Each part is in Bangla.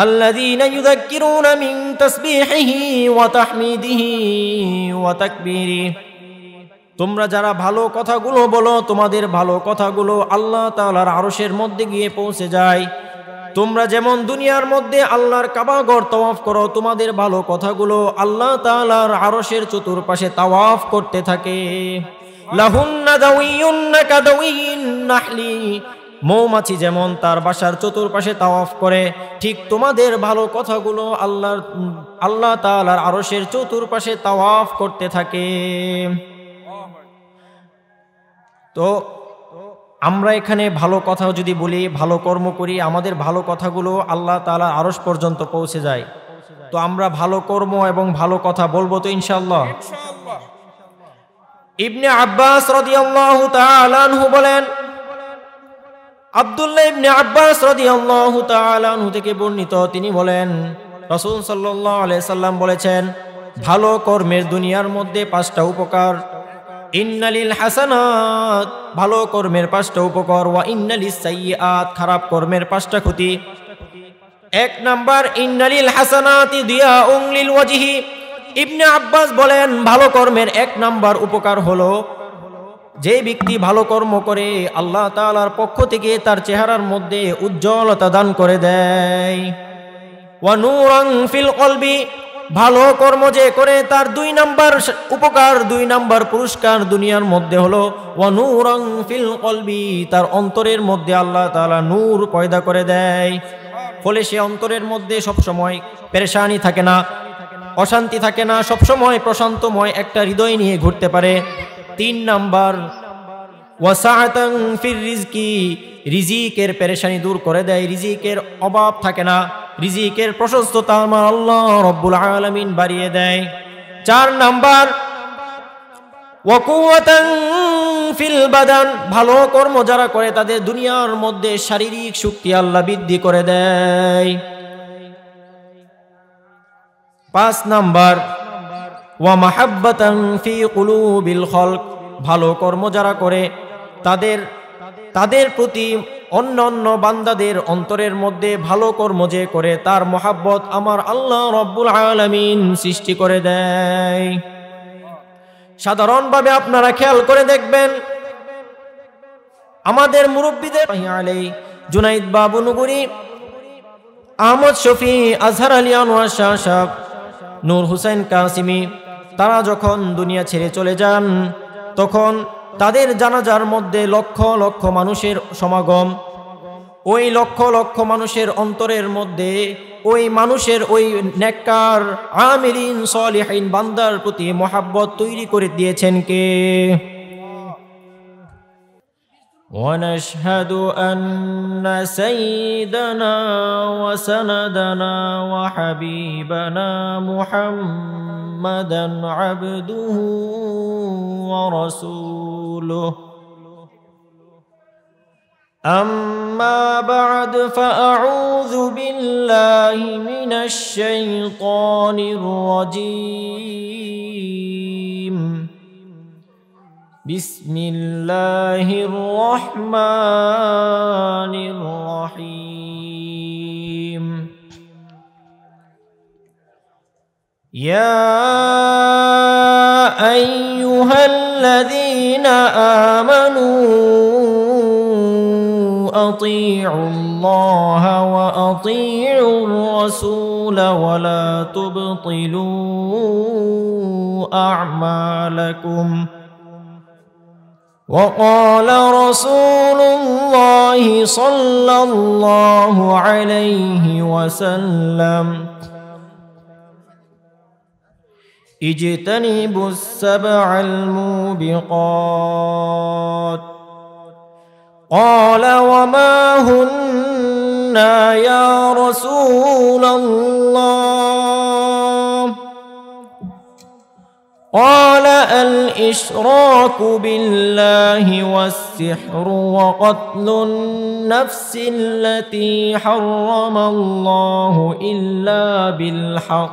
الذين يذكرون من تسبيحه وتحميده وتكبيره তোমরা যারা ভালো কথাগুলো বলো তোমাদের ভালো কথাগুলো আল্লাহ তালার আরশের মধ্যে গিয়ে পৌঁছে যায় তোমরা যেমন দুনিয়ার মধ্যে আল্লাহর কাবাগর তওয়াফ করো তোমাদের ভালো কথাগুলো আল্লাহ তালার আরশের চতুর্পাশে তাওয়াফ করতে থাকে লাহুন্না দাউইউন্না কাদাউইন নাহলি মৌমাছি যেমন তার বাসার চতুর্পাশে তাওয়াফ করে ঠিক তোমাদের ভালো কথাগুলো আল্লাহর আল্লাহ তালার আরসের চতুর্পাশে তাওয়াফ করতে থাকে তো আমরা এখানে ভালো কথা যদি বলি ভালো কর্ম করি আমাদের ভালো কথাগুলো আল্লাহ তালা আরস পর্যন্ত পৌঁছে যায় তো আমরা ভালো কর্ম এবং ভালো কথা বলবো তো ইনশাল্লাহ ইবনে আব্বাস রদিয়াল্লাহু তাআলা বলেন আব্দুল্লাহ ইবনে আব্বাস রাদিয়াল্লাহু তাআলা আনহু থেকে বর্ণিত তিনি বলেন রাসূল সাল্লাল্লাহু আলাইহি সাল্লাম বলেছেন ভালো কর্মের দুনিয়ার মধ্যে পাঁচটা উপকার ইন্নালিল হাসানাত ভালো কর্মের পাঁচটা উপকার ওয়া ইন্নালিস সাইয়্যাত খারাপ কর্মের পাঁচটা ক্ষতি এক নাম্বার ইন্নালিল হাসানাতি দিয়া উংলিল ওয়াজিহি ইবনে আব্বাস বলেন ভালো কর্মের এক নাম্বার উপকার হলো যে ব্যক্তি ভালো কর্ম করে আল্লাহ তালার পক্ষ থেকে তার চেহারার মধ্যে উজ্জ্বলতা দান করে দেয় ভালো কর্ম যে করে তার দুই নাম্বার উপকার দুই নাম্বার পুরস্কার দুনিয়ার মধ্যে হলো ওয়ানুরং ফিল কলবি তার অন্তরের মধ্যে আল্লাহ তালা নূর পয়দা করে দেয় ফলে সে অন্তরের মধ্যে সবসময় পেরেশানি থাকে না অশান্তি থাকে না সবসময় প্রশান্তময় একটা হৃদয় নিয়ে ঘুরতে পারে তিন নম্বর রিজিকের পেরেশানি দূর করে দেয় রিজিকের অভাব থাকে না রিজিকের প্রশস্ততা আমার আল্লাহ রব্বুল আলমিন বাড়িয়ে দেয় চার নাম্বার ফিল বাদান ভালো কর্ম যারা করে তাদের দুনিয়ার মধ্যে শারীরিক শক্তি আল্লাহ বৃদ্ধি করে দেয় পাঁচ নাম্বার ওয়া ফি ভালো কর্ম যারা করে তাদের তাদের প্রতি অন্য অন্য বান্দাদের অন্তরের মধ্যে ভালো কর্ম যে করে তার মোহাব্বত আমার আল্লাহ রব্বুল আলমিন সৃষ্টি করে দেয় সাধারণভাবে আপনারা খেয়াল করে দেখবেন আমাদের মুরব্বীদের জুনাইদ বাবু আহমদ শফি আজহার আলী আনোয়ার শাহ নূর হুসেন কাসিমি তারা যখন দুনিয়া ছেড়ে চলে যান তখন তাদের জানাজার মধ্যে লক্ষ লক্ষ মানুষের সমাগম ওই লক্ষ লক্ষ মানুষের অন্তরের মধ্যে ওই মানুষের ওই নেককার আমিরিন সলিহাইন বান্দার প্রতি মহাব্বত তৈরি করে দিয়েছেন কে ونشهد أن سيدنا وسندنا وحبيبنا محمدا عبده ورسوله أما بعد فأعوذ بالله من الشيطان الرجيم بسم الله الرحمن الرحيم يا ايها الذين امنوا اطيعوا الله واطيعوا الرسول ولا تبطلوا اعمالكم وقال رسول الله صلى الله عليه وسلم اجتنبوا السبع الموبقات قال وما هن يا رسول الله قال الاشراك بالله والسحر وقتل النفس التي حرم الله الا بالحق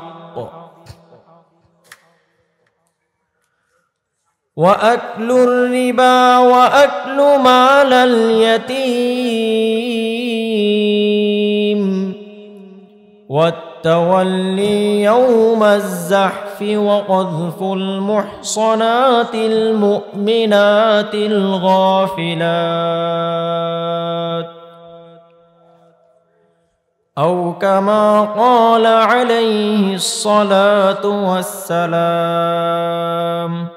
واكل الربا واكل مال اليتيم والتولي يوم الزحف وقذف المحصنات المؤمنات الغافلات او كما قال عليه الصلاه والسلام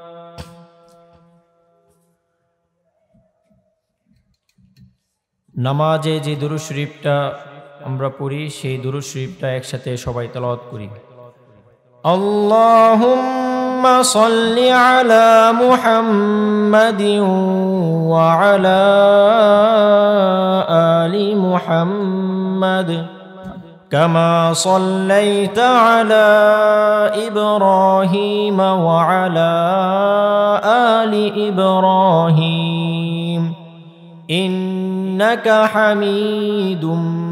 جي درو দুরুশরীফটা আমরা পড়ি সেই দুরুদ শরীফটা একসাথে সবাই তেলাওয়াত করি আল্লাহুম্মা সাল্লি আলা মুহাম্মাদিন ওয়া আলা আলি মুহাম্মাদ كما صليت على ابراهيم وعلى ال ابراهيم انك حميد مجيد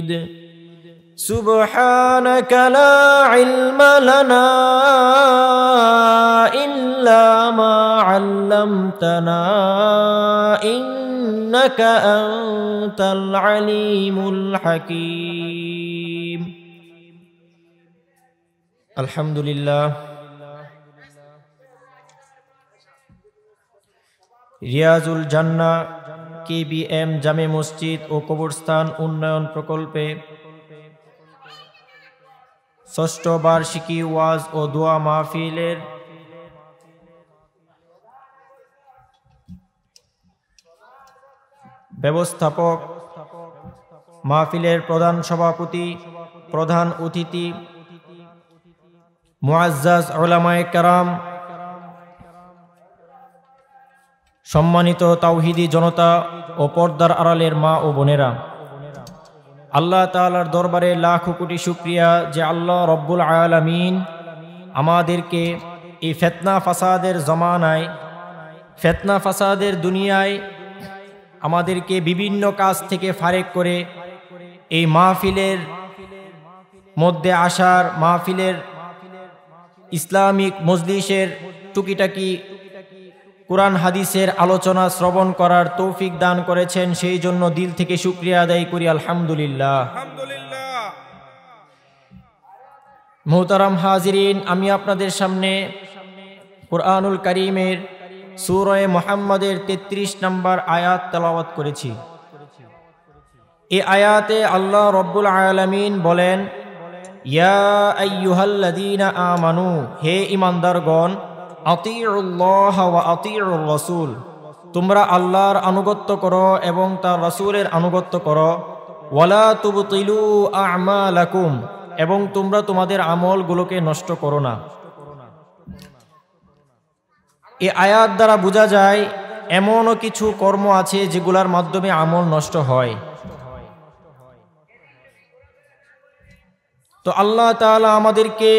المجيد سبحانك لا علم لنا إلا ما علمتنا إنك أنت العليم الحكيم الحمد لله رياض الجنة কে বি এম জামে মসজিদ ও কবরস্থান উন্নয়ন প্রকল্পে ষষ্ঠ বার্ষিকী ওয়াজ ও দোয়া মাহফিলের ব্যবস্থাপক মাহফিলের প্রধান সভাপতি প্রধান অতিথি মুআজ্জাজ ওলামায়ে কারাম সম্মানিত তাওহিদি জনতা ও পর্দার আড়ালের মা ও বোনেরা আল্লাহ তালার দরবারে লাখ কোটি শুক্রিয়া যে আল্লাহ রব্বুল আয়ালামিন আমাদেরকে এই ফেতনা ফাসাদের জমানায় ফেতনা ফাসাদের দুনিয়ায় আমাদেরকে বিভিন্ন কাজ থেকে ফারেক করে এই মাহফিলের মধ্যে আসার মাহফিলের ইসলামিক মজলিসের টুকিটাকি কোরআন হাদিসের আলোচনা শ্রবণ করার তৌফিক দান করেছেন সেই জন্য দিল থেকে শুক্রিয়া আদায় করি আলহামদুলিল্লাহ মোহতারাম হাজিরিন আমি আপনাদের সামনে কোরআনুল করিমের সুরয়ে মোহাম্মদের ৩৩ নম্বর আয়াত তেলাওয়াত করেছি এ আয়াতে আল্লাহ রব্বুল আলমিন বলেন ইয়া আইয়ুহাল্লাদিনা আমানু হে ইমানদারগণ রসুল তোমরা আল্লাহর আনুগত্য করো এবং তার রসুলের আনুগত্য করো ওয়ালা তুবতিলু আকুম এবং তোমরা তোমাদের আমলগুলোকে নষ্ট করো না এ আয়াত দ্বারা বোঝা যায় এমনও কিছু কর্ম আছে যেগুলার মাধ্যমে আমল নষ্ট হয় তো আল্লাহ তালা আমাদেরকে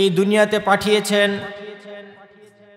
এই দুনিয়াতে পাঠিয়েছেন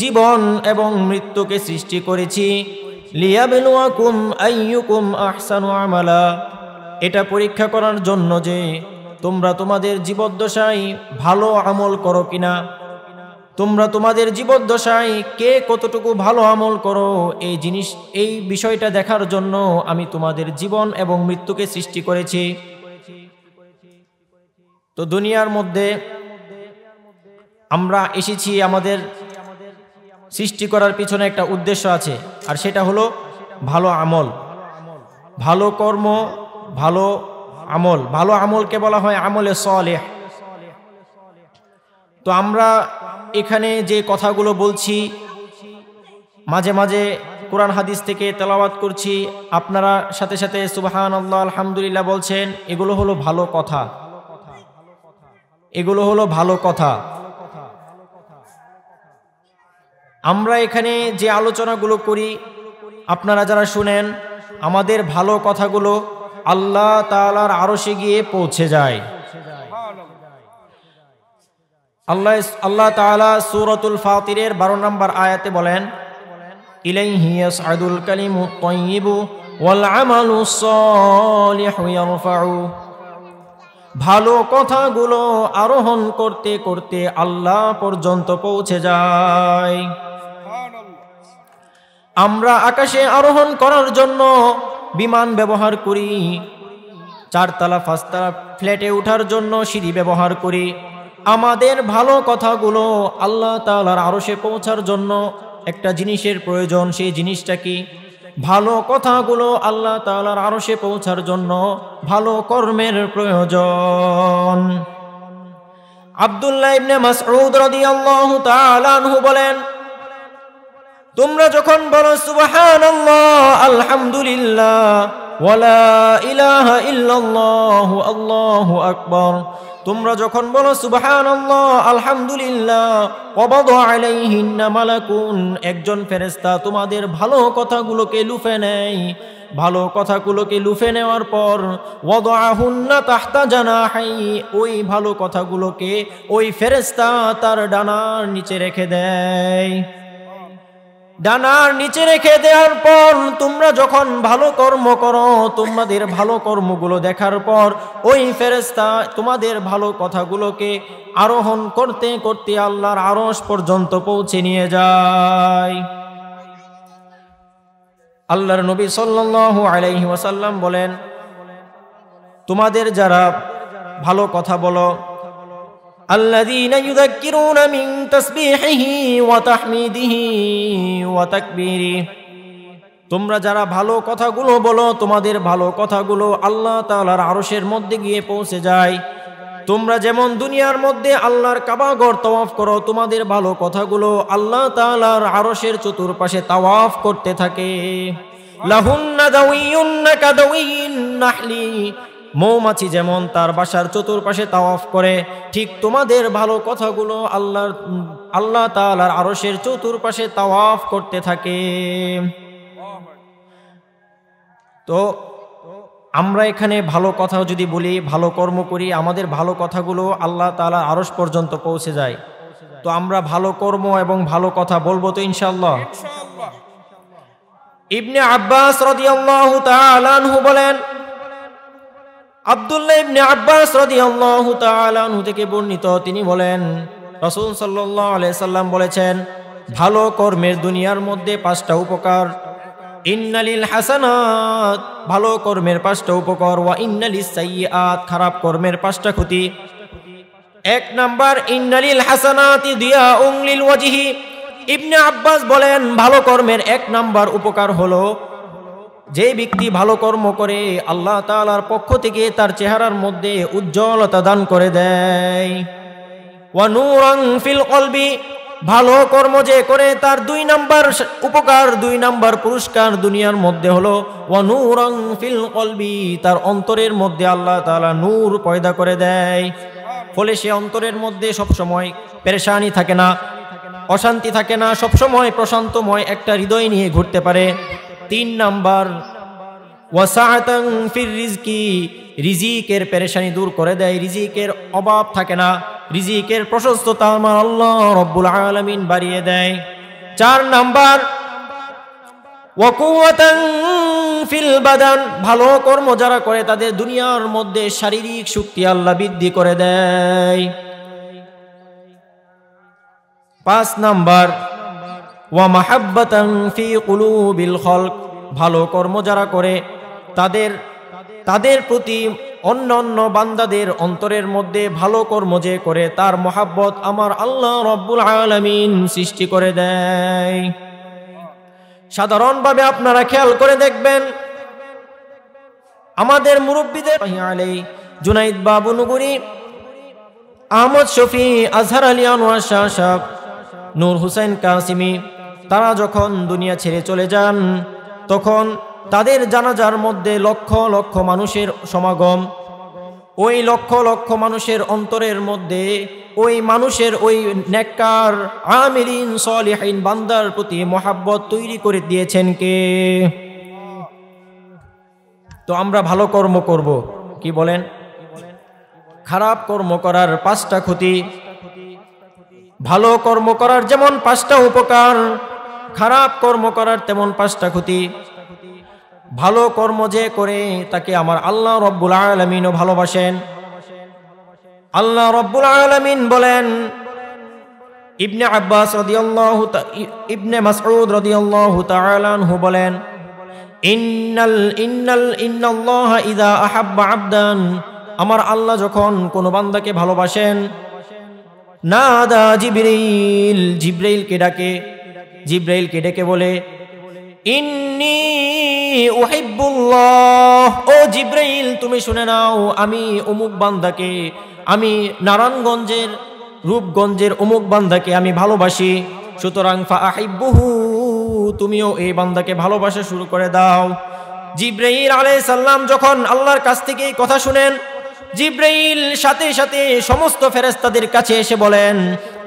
জীবন এবং মৃত্যুকে সৃষ্টি করেছি এটা পরীক্ষা করার জন্য যে তোমরা তোমাদের জীবদ্দশায় ভালো আমল করো কিনা তোমরা তোমাদের জীবদ্দশায় কে কতটুকু ভালো আমল করো এই জিনিস এই বিষয়টা দেখার জন্য আমি তোমাদের জীবন এবং মৃত্যুকে সৃষ্টি করেছি তো দুনিয়ার মধ্যে আমরা এসেছি আমাদের সৃষ্টি করার পিছনে একটা উদ্দেশ্য আছে আর সেটা হলো ভালো আমল ভালো কর্ম ভালো আমল ভালো আমলকে বলা হয় আমলে সলে তো আমরা এখানে যে কথাগুলো বলছি মাঝে মাঝে কোরআন হাদিস থেকে তেলাবাদ করছি আপনারা সাথে সাথে সুবাহান আল্লাহ আলহামদুলিল্লাহ বলছেন এগুলো হলো ভালো কথা এগুলো হলো ভালো কথা আমরা এখানে যে আলোচনাগুলো করি আপনারা যারা শুনেন আমাদের ভালো কথাগুলো আল্লাহ তালার আরশে গিয়ে পৌঁছে যায় আল্লাহ আল্লাহ তালা সুরতুল ফাতিরের বারো নম্বর আয়াতে বলেন ভালো কথাগুলো আরোহণ করতে করতে আল্লাহ পর্যন্ত পৌঁছে যায় আমরা আকাশে আরোহণ করার জন্য বিমান ব্যবহার করি চারতলা ফাঁসতলা ফ্ল্যাটে ওঠার জন্য সিঁড়ি ব্যবহার করি আমাদের ভালো কথাগুলো আল্লাহ তালার আরশে পৌঁছার জন্য একটা জিনিসের প্রয়োজন সেই জিনিসটা কি ভালো কথাগুলো আল্লাহ তালার আরশে পৌঁছার জন্য ভালো কর্মের প্রয়োজন আবদুল্লাহ ইবনে মাসউদ রাদিয়াল্লাহু তাআলা আনহু বলেন তোমরা যখন বলো সুবাহান আলহামদুলিল্লাহ ওয়ালা ইলাহা ইল্লাল্লাহ আল্লাহু আকবার তোমরা যখন বলো সুবাহান আলহামদুলিল্লাহ কবদ আলাইহিন্না মালাকুন একজন ফেরেস্তা তোমাদের ভালো কথাগুলোকে লুফে নেয় ভালো কথাগুলোকে লুফে নেওয়ার পর ওয়াদাহুন্না তাহতা জানাহাই ওই ভালো কথাগুলোকে ওই ফেরেস্তা তার ডানার নিচে রেখে দেয় ডানার নিচে রেখে দেওয়ার পর তোমরা যখন ভালো কর্ম করো তোমাদের ভালো কর্মগুলো দেখার পর ওই ফেরেস্তা তোমাদের ভালো কথাগুলোকে আরোহণ করতে করতে আল্লাহর আরস পর্যন্ত পৌঁছে নিয়ে যায় আল্লাহর নবী সাল্লাহ আলাইহি ওয়াসাল্লাম বলেন তোমাদের যারা ভালো কথা বলো الذين يذكرون من تسبيحه وتحميده وتكبيره তোমরা যারা ভালো কথাগুলো বলো তোমাদের ভালো কথাগুলো আল্লাহ তালার আরশের মধ্যে গিয়ে পৌঁছে যায় তোমরা যেমন দুনিয়ার মধ্যে আল্লাহর কাবাগর তওয়াফ করো তোমাদের ভালো কথাগুলো আল্লাহ তালার আরশের চতুর্পাশে তাওয়াফ করতে থাকে লাহুন্না নাহলি মৌমাছি যেমন তার বাসার চতুর্পাশে তাওয়াফ করে ঠিক তোমাদের ভালো কথাগুলো আল্লাহর আল্লাহ তালার আরসের চতুর্পাশে তাওয়াফ করতে থাকে তো আমরা এখানে ভালো কথা যদি বলি ভালো কর্ম করি আমাদের ভালো কথাগুলো আল্লাহ তালার আরস পর্যন্ত পৌঁছে যায় তো আমরা ভালো কর্ম এবং ভালো কথা বলবো তো ইনশাল্লাহ ইবনে আব্বাস রদিয়াল্লাহু তাআলা আনহু বলেন আব্দুল্লাহ ইবনে আব্বাস রাদিয়াল্লাহু তাআলা আনহু থেকে বর্ণিত তিনি বলেন রাসূল সাল্লাল্লাহু আলাইহি সাল্লাম বলেছেন ভালো কর্মের দুনিয়ার মধ্যে পাঁচটা উপকার ইন্নালিল হাসানাত ভালো কর্মের পাঁচটা উপকার ওয়া ইন্নালিস সাইয়্যাত খারাপ কর্মের পাঁচটা ক্ষতি এক নাম্বার ইন্নালিল হাসানাতি দিয়া উংলিল ওয়াজিহি ইবনে আব্বাস বলেন ভালো কর্মের এক নাম্বার উপকার হলো যে ব্যক্তি ভালো কর্ম করে আল্লাহ তালার পক্ষ থেকে তার চেহারার মধ্যে উজ্জ্বলতা দান করে দেয় ফিল অলবি ভালো কর্ম যে করে তার দুই নাম্বার উপকার দুই নাম্বার পুরস্কার দুনিয়ার মধ্যে হলো ওয়ানুরং ফিল অলবি তার অন্তরের মধ্যে আল্লাহ তালা নূর পয়দা করে দেয় ফলে সে অন্তরের মধ্যে সবসময় পেরেশানি থাকে না অশান্তি থাকে না সবসময় প্রশান্তময় একটা হৃদয় নিয়ে ঘুরতে পারে তিন নাম্বার ওয়াসাতাং ফির রিজকি রিজিকের পেরেশানি দূর করে দেয় রিজিকের অভাব থাকে না রিজিকের প্রশস্ততা আমার আল্লাহ রব্বুল আলমিন বাড়িয়ে দেয় চার নাম্বার ফিল বাদান ভালো কর্ম যারা করে তাদের দুনিয়ার মধ্যে শারীরিক শক্তি আল্লাহ বৃদ্ধি করে দেয় পাঁচ নাম্বার ওয়া ভালো কর্ম যারা করে তাদের তাদের প্রতি অন্য অন্য বান্দাদের অন্তরের মধ্যে ভালো কর্ম যে করে তার মহাব্বত আমার আল্লাহ রব্বুল আলমিন সৃষ্টি করে দেয় সাধারণভাবে আপনারা খেয়াল করে দেখবেন আমাদের মুরব্বীদের জুনাইদ বাবু আহমদ শফি আজহার আলী আনোয়ার শাহ নূর হুসেন কাসিমি তারা যখন দুনিয়া ছেড়ে চলে যান তখন তাদের জানাজার মধ্যে লক্ষ লক্ষ মানুষের সমাগম ওই লক্ষ লক্ষ মানুষের অন্তরের মধ্যে ওই মানুষের ওই নেককার আমিরিন সলিহাইন বান্দার প্রতি মহাব্বত তৈরি করে দিয়েছেন কে তো আমরা ভালো কর্ম করব কি বলেন খারাপ কর্ম করার পাঁচটা ক্ষতি ভালো কর্ম করার যেমন পাঁচটা উপকার খারাপ কর্ম করার তেমন পাঁচটা ক্ষতি ভালো কর্ম যে করে তাকে আমার আল্লাহ রব্বুল আলমিনও ভালোবাসেন আল্লাহ রব্বুল আলমিন বলেন ইবনে আব্বাস ইবনে মাসুদ রদি তাআলা হু বলেন আহাব্বা আমার আল্লাহ যখন কোনো বান্দাকে ভালোবাসেন না দা জিবরিল জিবরাইলকে ডাকে জিব্রাইলকে ডেকে বলে ইন্নি ও জিব্রাইল তুমি শুনে নাও আমি অমুক বান্দাকে আমি নারায়ণগঞ্জের রূপগঞ্জের অমুক বান্দাকে আমি ভালোবাসি সুতরাং তুমিও এই বান্দাকে ভালোবাসা শুরু করে দাও জিব্রাইল আলাই সাল্লাম যখন আল্লাহর কাছ থেকে কথা শুনেন জিব্রাইল সাথে সাথে সমস্ত ফেরেস্তাদের কাছে এসে বলেন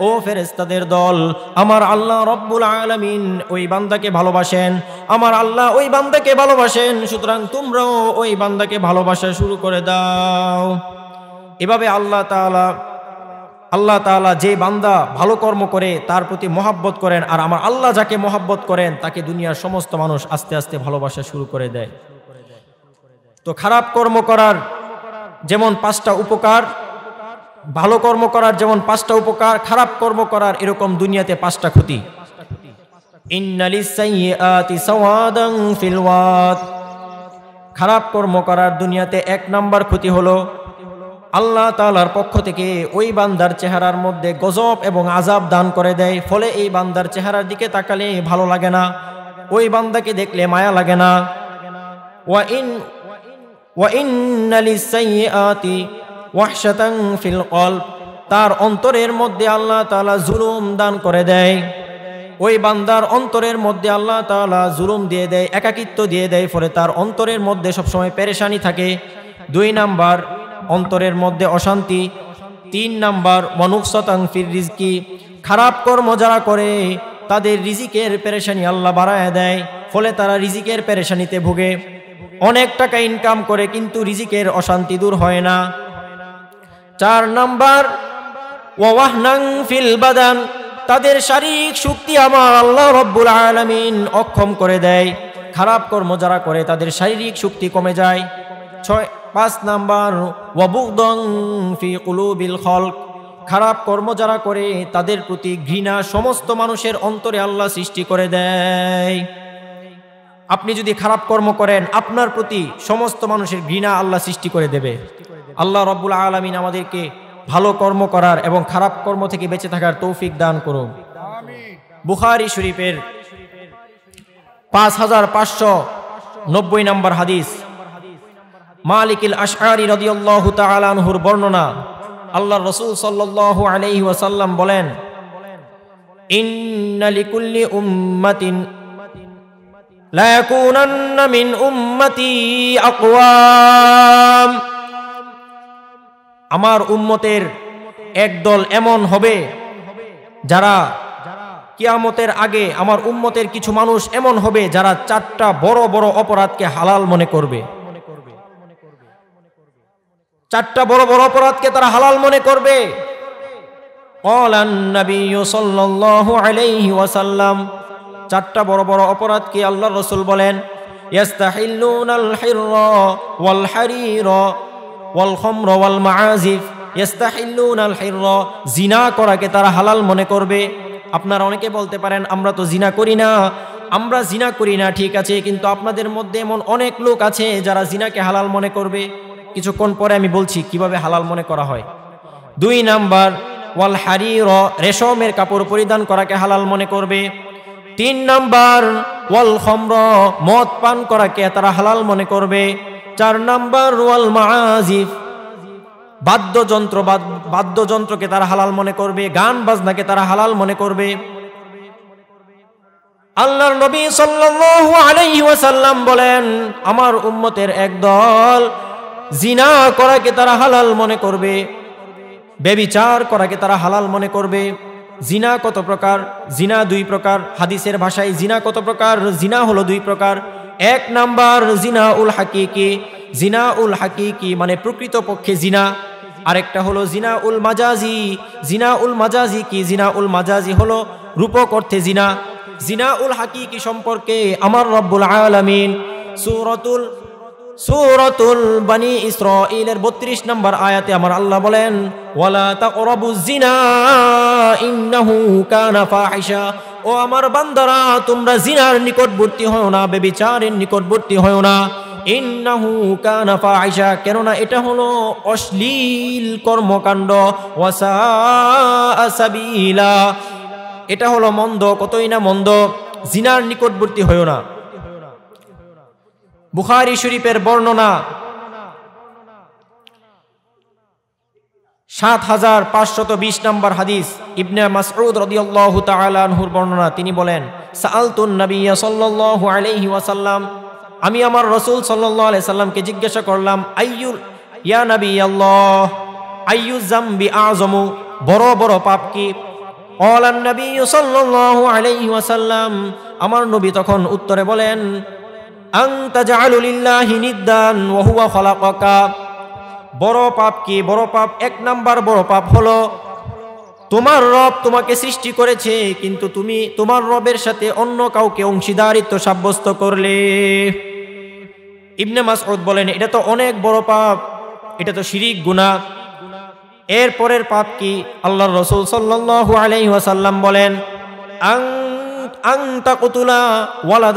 ও ফেরেস্তাদের দল আমার আল্লাহ রব্বুল আলমিন ওই বান্দাকে ভালোবাসেন আমার আল্লাহ ওই বান্দাকে ভালোবাসেন সুতরাং তোমরাও ওই বান্দাকে ভালোবাসা শুরু করে দাও এভাবে আল্লাহ তালা আল্লাহ তালা যে বান্দা ভালো কর্ম করে তার প্রতি মহাব্বত করেন আর আমার আল্লাহ যাকে মহাব্বত করেন তাকে দুনিয়ার সমস্ত মানুষ আস্তে আস্তে ভালোবাসা শুরু করে দেয় তো খারাপ কর্ম করার যেমন পাঁচটা উপকার ভালো কর্ম করার যেমন পাঁচটা উপকার খারাপ কর্ম করার এরকম দুনিয়াতে পাঁচটা ক্ষতি খারাপ কর্ম করার দুনিয়াতে এক নাম্বার ক্ষতি হলো আল্লাহ তালার পক্ষ থেকে ওই বান্দার চেহারার মধ্যে গজব এবং আজাব দান করে দেয় ফলে এই বান্দার চেহারার দিকে তাকালে ভালো লাগে না ওই বান্দাকে দেখলে মায়া লাগে না ওয়া ইন তার অন্তরের মধ্যে আল্লাহ তালা জুলুম দান করে দেয় ওই বান্দার অন্তরের মধ্যে আল্লাহ তালা জুলুম দিয়ে দেয় একাকিত্ব দিয়ে দেয় ফলে তার অন্তরের মধ্যে সবসময় পেরেশানি থাকে দুই নাম্বার অন্তরের মধ্যে অশান্তি তিন নাম্বার মনুকসতাং ফির রিজকি খারাপ কর্ম যারা করে তাদের রিজিকের পেরেশানি আল্লাহ বাড়ায় দেয় ফলে তারা রিজিকের পেরেশানিতে ভুগে অনেক টাকা ইনকাম করে কিন্তু রিজিকের অশান্তি দূর হয় না চার নাম্বার ফিল বাদান তাদের শারীরিক শক্তি আমার আল্লাহ রব্বুল আলমিন অক্ষম করে দেয় খারাপ কর্ম যারা করে তাদের শারীরিক শক্তি কমে যায় ছয় পাঁচ নাম্বার ওবুদং ফি কুলুবিল খলক খারাপ কর্ম যারা করে তাদের প্রতি ঘৃণা সমস্ত মানুষের অন্তরে আল্লাহ সৃষ্টি করে দেয় আপনি যদি খারাপ কর্ম করেন আপনার প্রতি সমস্ত মানুষের ঘৃণা আল্লাহ সৃষ্টি করে দেবে আল্লাহ রব্বুল আলমিন আমাদেরকে ভালো কর্ম করার এবং খারাপ কর্ম থেকে বেঁচে থাকার তৌফিক দান করুন বুখারি শরীফের পাঁচ হাজার পাঁচশো নব্বই নম্বর হাদিস মালিকিল আশারি রদিউল্লাহ তালানহুর বর্ণনা আল্লাহ রসুল সাল্লাহ আলহি ওয়াসাল্লাম বলেন ইন্নালিকুল্লি উম্মাতিন ليكونن من উম্মতি আকওয়াম আমার উম্মতের একদল এমন হবে যারা কিয়ামতের আগে আমার উম্মতের কিছু মানুষ এমন হবে যারা চারটা বড় বড় অপরাধকে হালাল মনে করবে চারটা বড় বড় অপরাধকে তারা হালাল মনে করবে قال النبي صلى الله عليه চারটা বড় বড় অপরাধ অপরাধকে আল্লাহ রসুল বলেন يستحلون الحر والحرير والخمر والمعازف يستحلون الحر জিনা করাকে তারা হালাল মনে করবে আপনারা অনেকে বলতে পারেন আমরা তো জিনা করি না আমরা জিনা করি না ঠিক আছে কিন্তু আপনাদের মধ্যে এমন অনেক লোক আছে যারা জিনাকে হালাল মনে করবে কিছুক্ষণ পরে আমি বলছি কিভাবে হালাল মনে করা হয় দুই নাম্বার ওয়াল হারির রেশমের কাপড় পরিধান করাকে হালাল মনে করবে তিন নাম্বার ওয়াল খমর মদ পান করাকে তারা হালাল মনে করবে চার নাম্বার ওয়াল মাজিফ বাদ্যযন্ত্র বাদ্যযন্ত্রকে তারা হালাল মনে করবে গান বাজনাকে তারা হালাল মনে করবে আল্লাহর নবী সাল্লাল্লাহু আলাইহি ওয়াসাল্লাম বলেন আমার উম্মতের একদল জিনা করাকে তারা হালাল মনে করবে বেবিচার করাকে তারা হালাল মনে করবে জিনা কত প্রকার জিনা দুই প্রকার হাদিসের ভাষায় জিনা কত প্রকার জিনা হলো দুই প্রকার এক নাম্বার জিনা উল হাকিকি জিনা উল হাকিকি মানে প্রকৃত পক্ষে জিনা আরেকটা হলো জিনা উল মাজাজি জিনা উল মাজাজি কি জিনা উল মাজাজি হলো রূপক অর্থে জিনা জিনা উল হাকিকি সম্পর্কে আমার রব্বুল আলমিন সুরতুল সুরতুল বানি ইসরাইলের 32 নম্বর আয়াতে আমার আল্লাহ বলেন ওয়ালা তাকরাবু জিনা ইন্নাহু কানা ফাহিশা ও আমার বান্দারা তোমরা জিনার নিকটবর্তী হও না বেবিচারের নিকটবর্তী হও না ইন্নাহু কানা ফাহিশা কেননা এটা হলো অশ্লীল কর্মকাণ্ড ওয়াসা সাবিলা এটা হলো মন্দ কতই না মন্দ জিনার নিকটবর্তী হও না বুখারি শরীফের বর্ণনা সাত হাজার পাঁচশত বিশ নম্বর হাদিস ইবনে মাসরুদ রদিয়াল্লাহু তালহুর বর্ণনা তিনি বলেন সালতুন নবিয়া সাল্লু আলহি ওয়াসাল্লাম আমি আমার রসুল সাল্লাহ আলাইসাল্লামকে সাল্লামকে জিজ্ঞাসা করলাম আইয়ুল ইয়া নবী আল্লাহ আইয়ু আজমু বড় বড় পাপ কি অলান নবী সাল্লাহ আলহি আমার নবী তখন উত্তরে বলেন বড় পাপ কি বড় পাপ এক নাম্বার বড় পাপ হলো তোমার রব তোমাকে সৃষ্টি করেছে কিন্তু তুমি তোমার রবের সাথে অন্য কাউকে অংশীদারিত্ব সাব্যস্ত করলে ইবনে মাসউদ বলেন এটা তো অনেক বড় পাপ এটা তো শিরিক গুণা এর পরের পাপ কি আল্লাহ রসুল সাল্লাহ আলাইসাল্লাম বলেন আং তোমার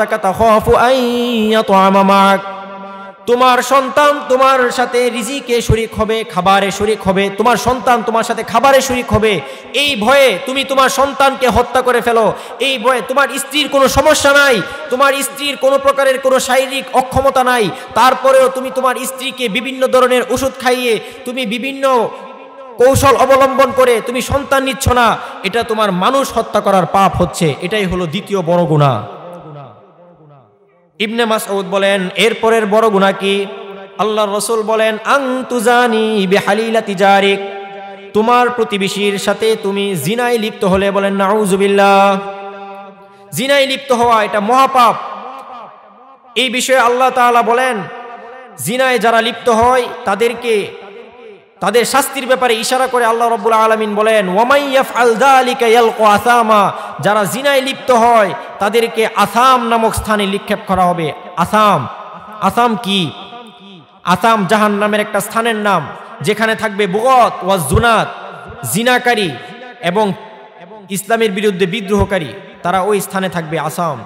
সন্তান তোমার সাথে রিজিকে শরিক হবে খাবারে শরিক হবে তোমার সন্তান তোমার সাথে খাবারে শরিক হবে এই ভয়ে তুমি তোমার সন্তানকে হত্যা করে ফেলো এই ভয়ে তোমার স্ত্রীর কোনো সমস্যা নাই তোমার স্ত্রীর কোনো প্রকারের কোনো শারীরিক অক্ষমতা নাই তারপরেও তুমি তোমার স্ত্রীকে বিভিন্ন ধরনের ওষুধ খাইয়ে তুমি বিভিন্ন কৌশল অবলম্বন করে তুমি সন্তান নিচ্ছ না এটা তোমার মানুষ হত্যা করার পাপ হচ্ছে এটাই হলো দ্বিতীয় বড় গুণা ইবনে মাসউদ বলেন এরপরের বড় গুণা কি আল্লাহ রসুল বলেন আং তুজানি বেহালিলা তিজারিক তোমার প্রতিবেশীর সাথে তুমি জিনায় লিপ্ত হলে বলেন নাউজুবিল্লা জিনাই লিপ্ত হওয়া এটা মহাপাপ এই বিষয়ে আল্লাহ তাআলা বলেন জিনায় যারা লিপ্ত হয় তাদেরকে তাদের শাস্তির ব্যাপারে ইশারা করে আল্লাহ রব্বুল আলমিন বলেন ওমাইয়াফ আলদা আলিকা আসামা যারা জিনায় লিপ্ত হয় তাদেরকে আসাম নামক স্থানে নিক্ষেপ করা হবে আসাম আসাম কি আসাম জাহান নামের একটা স্থানের নাম যেখানে থাকবে বুগত ওয়া জুনাত জিনাকারী এবং ইসলামের বিরুদ্ধে বিদ্রোহকারী তারা ওই স্থানে থাকবে আসাম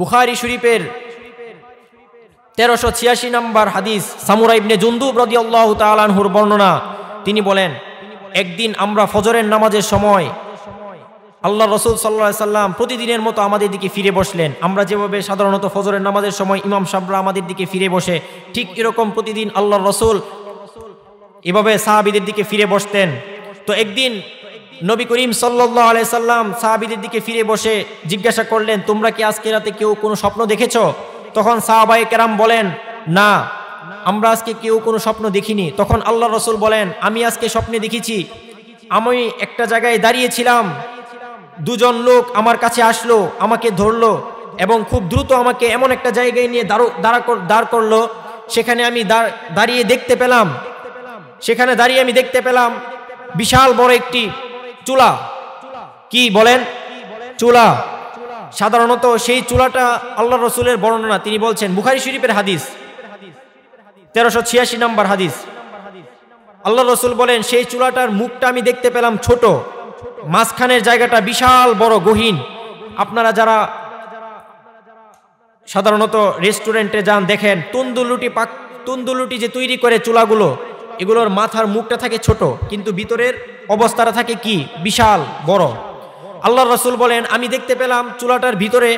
বুখারি শরীফের তেরোশো ছিয়াশি নম্বর হাদিস সামুরা ইবনে জুন্দুব আল্লাহ তালহুর বর্ণনা তিনি বলেন একদিন আমরা ফজরের নামাজের সময় আল্লাহ রসুল সাল্লা সাল্লাম প্রতিদিনের মতো আমাদের দিকে ফিরে বসলেন আমরা যেভাবে সাধারণত ফজরের নামাজের সময় ইমাম সাবরা আমাদের দিকে ফিরে বসে ঠিক এরকম প্রতিদিন আল্লাহ রসুল এভাবে সাহাবিদের দিকে ফিরে বসতেন তো একদিন নবী করিম সাল্লাহ আলাই সাল্লাম সাহাবিদের দিকে ফিরে বসে জিজ্ঞাসা করলেন তোমরা কি আজকে রাতে কেউ কোনো স্বপ্ন দেখেছো তখন সাহাবাই কেরাম বলেন না আমরা আজকে কেউ কোনো স্বপ্ন দেখিনি তখন আল্লাহ রসুল বলেন আমি আজকে স্বপ্নে দেখেছি আমি একটা জায়গায় দাঁড়িয়েছিলাম দুজন লোক আমার কাছে আসলো আমাকে ধরলো এবং খুব দ্রুত আমাকে এমন একটা জায়গায় নিয়ে দাঁড়া দাঁড় করলো সেখানে আমি দাঁড়িয়ে দেখতে পেলাম সেখানে দাঁড়িয়ে আমি দেখতে পেলাম বিশাল বড় একটি চুলা কি বলেন চুলা সাধারণত সেই চুলাটা আল্লাহ রসুলের বর্ণনা তিনি বলছেন বুখারি শরীফের হাদিস তেরোশো ছিয়াশি নম্বর হাদিস আল্লাহ রসুল বলেন সেই চুলাটার মুখটা আমি দেখতে পেলাম ছোট মাঝখানের জায়গাটা বিশাল বড় গহীন আপনারা যারা সাধারণত রেস্টুরেন্টে যান দেখেন তন্দুলুটি পাক তন্দুলুটি যে তৈরি করে চুলাগুলো এগুলোর মাথার মুখটা থাকে ছোট কিন্তু ভিতরের অবস্থাটা থাকে কি বিশাল বড় আল্লাহ রসুল বলেন আমি দেখতে পেলাম চুলাটার ভিতরে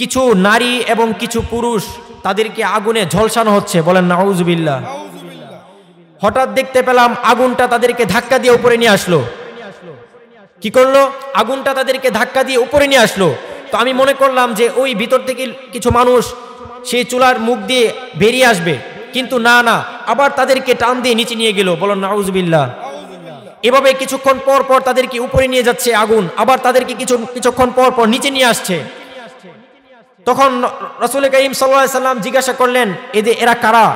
কিছু নারী এবং কিছু পুরুষ তাদেরকে আগুনে ঝলসানো হচ্ছে বলেন নাউজবিল্লা হঠাৎ দেখতে পেলাম আগুনটা তাদেরকে ধাক্কা দিয়ে উপরে নিয়ে আসলো কি করলো আগুনটা তাদেরকে ধাক্কা দিয়ে উপরে নিয়ে আসলো তো আমি মনে করলাম যে ওই ভিতর থেকে কিছু মানুষ সেই চুলার মুখ দিয়ে বেরিয়ে আসবে কিন্তু না না আবার তাদেরকে টান দিয়ে নিচে নিয়ে গেল বলেন নাউজবিল্লা এভাবে কিছুক্ষণ পর পর তাদেরকে উপরে নিয়ে যাচ্ছে আগুন আবার তাদেরকে কিছু কিছুক্ষণ পর পর নিচে নিয়ে আসছে তখন রসুল কাইম সাল্লাম জিজ্ঞাসা করলেন এদের এরা কারা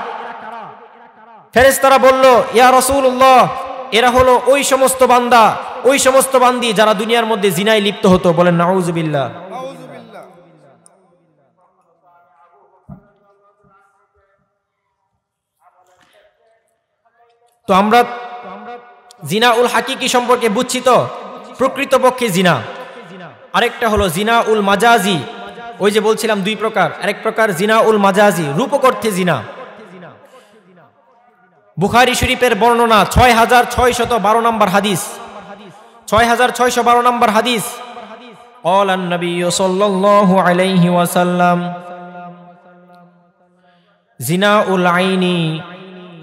ফেরেজ তারা বলল ইয়া রসুল্লাহ এরা হলো ওই সমস্ত বান্দা ওই সমস্ত বান্দি যারা দুনিয়ার মধ্যে জিনায় লিপ্ত হতো বলেন নাউজুবিল্লা তো আমরা জিনা উল হাকিকি সম্পর্কে বুঝছি তো প্রকৃতপক্ষে জিনা আরেকটা হলো জিনা উল মাজাজি ওই যে বলছিলাম দুই প্রকার আরেক প্রকার জিনা উল মাজাজি রূপক অর্থে জিনা বুখারি শরীফের বর্ণনা ছয় হাজার ছয় শত বারো নম্বর হাদিস ছয় হাজার ছয়শ বারো নম্বর হাদিস قال النبي صلى الله عليه وسلم زنا العين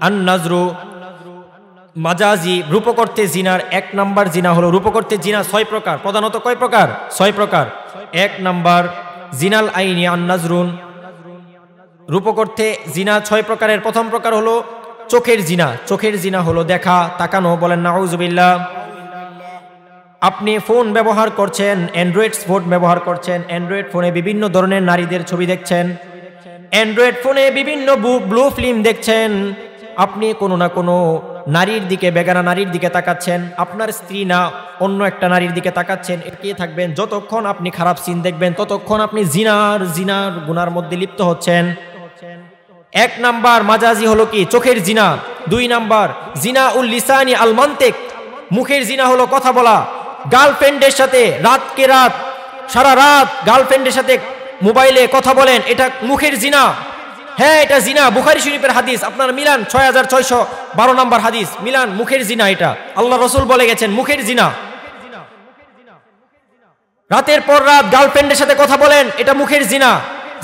النظر মাজাজি রূপকর্তে জিনার এক নাম্বার জিনা হলো রূপকর্তে জিনা ছয় প্রকার প্রধানত কয় প্রকার ছয় প্রকার এক নাম্বার জিনাল আইনি আন্নাজরুন রূপকর্তে জিনা ছয় প্রকারের প্রথম প্রকার হলো চোখের জিনা চোখের জিনা হলো দেখা তাকানো বলেন নাউজুবিল্লা আপনি ফোন ব্যবহার করছেন অ্যান্ড্রয়েড ফোন ব্যবহার করছেন অ্যান্ড্রয়েড ফোনে বিভিন্ন ধরনের নারীদের ছবি দেখছেন অ্যান্ড্রয়েড ফোনে বিভিন্ন ব্লু ফিল্ম দেখছেন আপনি কোনো না কোনো নারীর দিকে বেগানা নারীর দিকে তাকাচ্ছেন আপনার স্ত্রী না অন্য একটা নারীর দিকে তাকাচ্ছেন এগিয়ে থাকবেন যতক্ষণ আপনি খারাপ সিন দেখবেন ততক্ষণ আপনি জিনার জিনার গুনার মধ্যে লিপ্ত হচ্ছেন এক নাম্বার মাজাজি হলো কি চোখের জিনা দুই নাম্বার জিনা উল লিসানি আলমান্তেক মুখের জিনা হলো কথা বলা গার্লফ্রেন্ডের সাথে রাতকে রাত সারা রাত গার্লফ্রেন্ডের সাথে মোবাইলে কথা বলেন এটা মুখের জিনা হ্যাঁ এটা জিনা বুখারি শরীফের হাদিস আপনার মিলান ছয় হাজার ছয়শো বারো নম্বর হাদিস মিলান মুখের জিনা এটা আল্লাহ রসুল বলে গেছেন মুখের জিনা রাতের পর রাত গার্লফ্রেন্ডের সাথে কথা বলেন এটা মুখের জিনা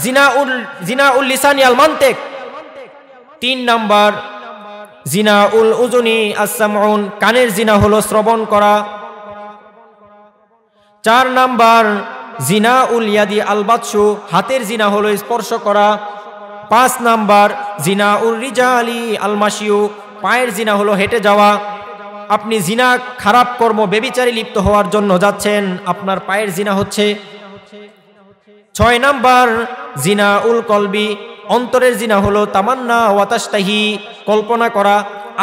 জিনা উল জিনা উল লিসানি আল মান্তেক তিন নাম্বার জিনা উল উজুনি আসামউন কানের জিনা হলো শ্রবণ করা চার নাম্বার জিনা উল ইয়াদি আলবাৎসু হাতের জিনা হলো স্পর্শ করা পাঁচ নাম্বার জিনা উর্রিজা আলী আলমাসিউ পায়ের জিনা হলো হেঁটে যাওয়া আপনি জিনা খারাপ কর্ম বেবিচারে লিপ্ত হওয়ার জন্য যাচ্ছেন আপনার পায়ের জিনা হচ্ছে ছয় নাম্বার জিনা উল কলবি অন্তরের জিনা হলো তামান্না ওয়াতাস্তাহি কল্পনা করা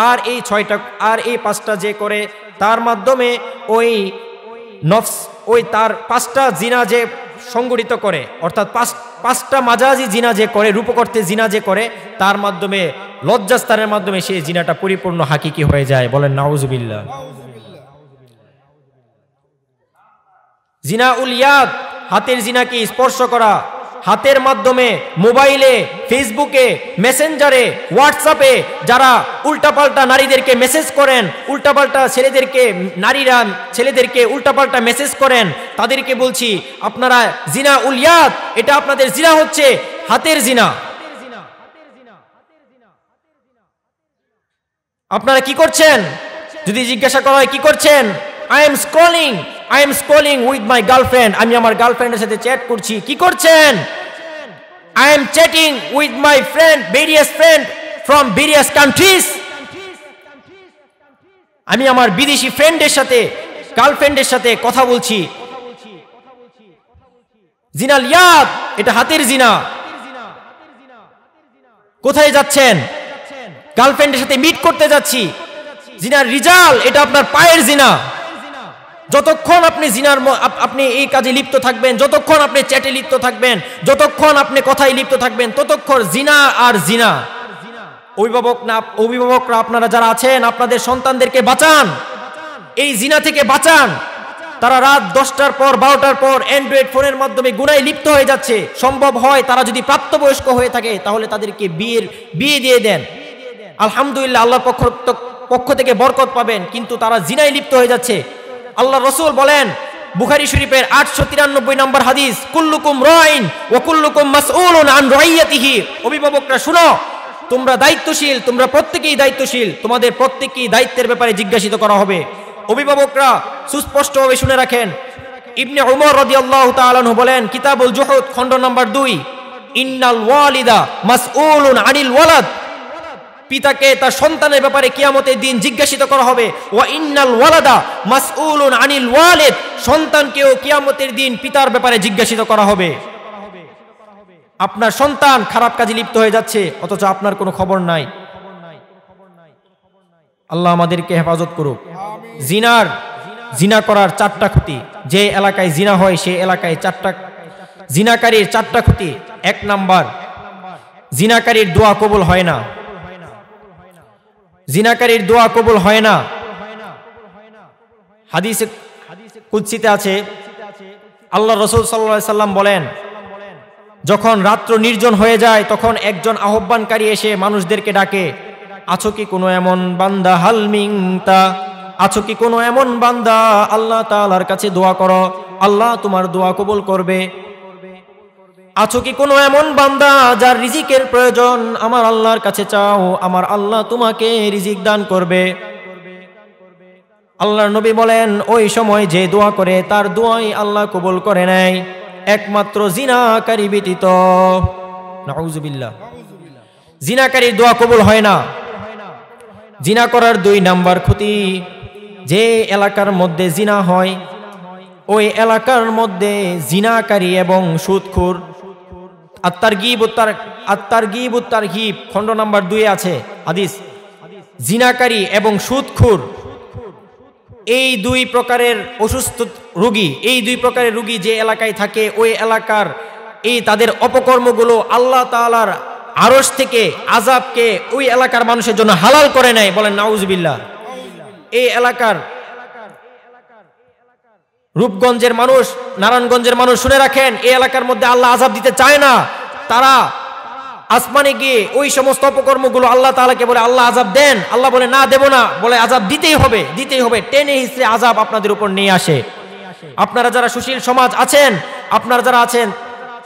আর এই ছয়টা আর এই পাঁচটা যে করে তার মাধ্যমে ওই নফস ওই তার পাঁচটা জিনা যে সংগঠিত করে অর্থাৎ পাঁচ পাঁচটা মাজাজি জিনা যে করে রূপকর্তে জিনা যে করে তার মাধ্যমে লজ্জাস্তানের মাধ্যমে সেই জিনাটা পরিপূর্ণ হাকিকি হয়ে যায় বলেন নাউজুবিল্লা জিনা উল ইয়াদ হাতের জিনাকে স্পর্শ করা হাতের মাধ্যমে মোবাইলে ফেসবুকে মেসেঞ্জারে হোয়াটসঅ্যাপে যারা উল্টাপাল্টা নারীদেরকে মেসেজ করেন উল্টাপাল্টা ছেলেদেরকে নারীরা ছেলেদেরকে উল্টাপাল্টা মেসেজ করেন তাদেরকে বলছি আপনারা জিনা উলিয়াত এটা আপনাদের জিনা হচ্ছে হাতের জিনা আপনারা কি করছেন যদি জিজ্ঞাসা করা হয় কি করছেন I am scrolling I am scrolling with my girlfriend আমি আমার গার্লফ্রেন্ডের সাথে চ্যাট করছি কি করছেন I am chatting with my friend various friend from various countries আমি আমার বিদেশি ফ্রেন্ডের সাথে গার্লফ্রেন্ডের সাথে কথা বলছি জিনাল ইয়াদ এটা হাতের জিনা কোথায় যাচ্ছেন গার্লফ্রেন্ডের সাথে মিট করতে যাচ্ছি জিনার রিজাল এটা আপনার পায়ের জিনা যতক্ষণ আপনি জিনার আপনি এই কাজে লিপ্ত থাকবেন যতক্ষণ আপনি চ্যাটে লিপ্ত থাকবেন যতক্ষণ আপনি কথায় লিপ্ত থাকবেন ততক্ষণ জিনা আর জিনা অভিভাবক না অভিভাবকরা আপনারা যারা আছেন আপনাদের সন্তানদেরকে বাঁচান এই জিনা থেকে বাঁচান তারা রাত দশটার পর বারোটার পর অ্যান্ড্রয়েড ফোনের মাধ্যমে গুনায় লিপ্ত হয়ে যাচ্ছে সম্ভব হয় তারা যদি প্রাপ্তবয়স্ক হয়ে থাকে তাহলে তাদেরকে বিয়ের বিয়ে দিয়ে দেন আলহামদুলিল্লাহ আল্লাহর পক্ষ পক্ষ থেকে বরকত পাবেন কিন্তু তারা জিনায় লিপ্ত হয়ে যাচ্ছে আল্লাহ রসুল বলেন বুখারি শরীফের আটশো তিরানব্বই নম্বর হাদিস কুল্লুকুম রয়ন ও কুল্লুকুম মাসউলুন আন রয়াতিহি অভিভাবকরা শুনো তোমরা দায়িত্বশীল তোমরা প্রত্যেকেই দায়িত্বশীল তোমাদের প্রত্যেকেই দায়িত্বের ব্যাপারে জিজ্ঞাসিত করা হবে অভিভাবকরা সুস্পষ্টভাবে শুনে রাখেন ইবনে উমর রদি আল্লাহ তালু বলেন কিতাবুল জোহদ খণ্ড নম্বর দুই ইন্নাল ওয়ালিদা মাসউলুন আনিল ওয়ালাদ পিতাকে তার সন্তানের ব্যাপারে কিয়ামতের দিন জিজ্ঞাসিত করা হবে ওয়া ইন্নাল ওয়ালাদা মাসউলুন আনিল ওয়ালেদ সন্তানকেও কিয়ামতের দিন পিতার ব্যাপারে জিজ্ঞাসিত করা হবে আপনার সন্তান খারাপ কাজে লিপ্ত হয়ে যাচ্ছে অথচ আপনার কোনো খবর নাই আল্লাহ আমাদেরকে হেফাজত করুক জিনার জিনা করার চারটা ক্ষতি যে এলাকায় জিনা হয় সেই এলাকায় চারটা জিনাকারীর চারটা ক্ষতি এক নাম্বার জিনাকারীর দোয়া কবুল হয় না জিনাকারীর দোয়া কবুল হয় না হাদিসে কুৎসিতে আছে আল্লাহ রসুল সাল্লা সাল্লাম বলেন যখন রাত্র নির্জন হয়ে যায় তখন একজন আহ্বানকারী এসে মানুষদেরকে ডাকে আছো কি কোনো এমন বান্দা হালমিং তা আছো কি কোনো এমন বান্দা আল্লাহ তালার কাছে দোয়া করো আল্লাহ তোমার দোয়া কবুল করবে আছো কি কোনো এমন বান্দা যার রিজিকের প্রয়োজন আমার আল্লাহর কাছে চাও আমার আল্লাহ তোমাকে রিজিক দান করবে আল্লাহর নবী বলেন ওই সময় যে দোয়া করে তার দোয়াই আল্লাহ কবুল করে নেয় একমাত্র জিনাকারী ব্যতীত নাউজুবিল্লাহ জিনাকারীর দোয়া কবুল হয় না জিনা করার দুই নাম্বার ক্ষতি যে এলাকার মধ্যে জিনা হয় ওই এলাকার মধ্যে জিনাকারী এবং সুদখোর আত্মার গিব উত্তার আত্মার গিব উত্তার গিব খণ্ড নাম্বার দুই আছে আদিস জিনাকারী এবং সুদখুর এই দুই প্রকারের অসুস্থ রুগী এই দুই প্রকারের রুগী যে এলাকায় থাকে ওই এলাকার এই তাদের অপকর্মগুলো আল্লাহ তালার আড়স থেকে আজাবকে ওই এলাকার মানুষের জন্য হালাল করে নেয় বলেন নাউজবিল্লা এই এলাকার রূপগঞ্জের মানুষ নারায়ণগঞ্জের মানুষ শুনে রাখেন এই এলাকার মধ্যে আল্লাহ আজাব দিতে চায় না তারা আসমানে গিয়ে ওই সমস্ত অপকর্মগুলো আল্লাহ তালাকে বলে আল্লাহ আজাব দেন আল্লাহ বলে না দেব না বলে আজাব দিতেই হবে দিতেই হবে টেনে হিসড়ে আজাব আপনাদের উপর নিয়ে আসে আপনারা যারা সুশীল সমাজ আছেন আপনারা যারা আছেন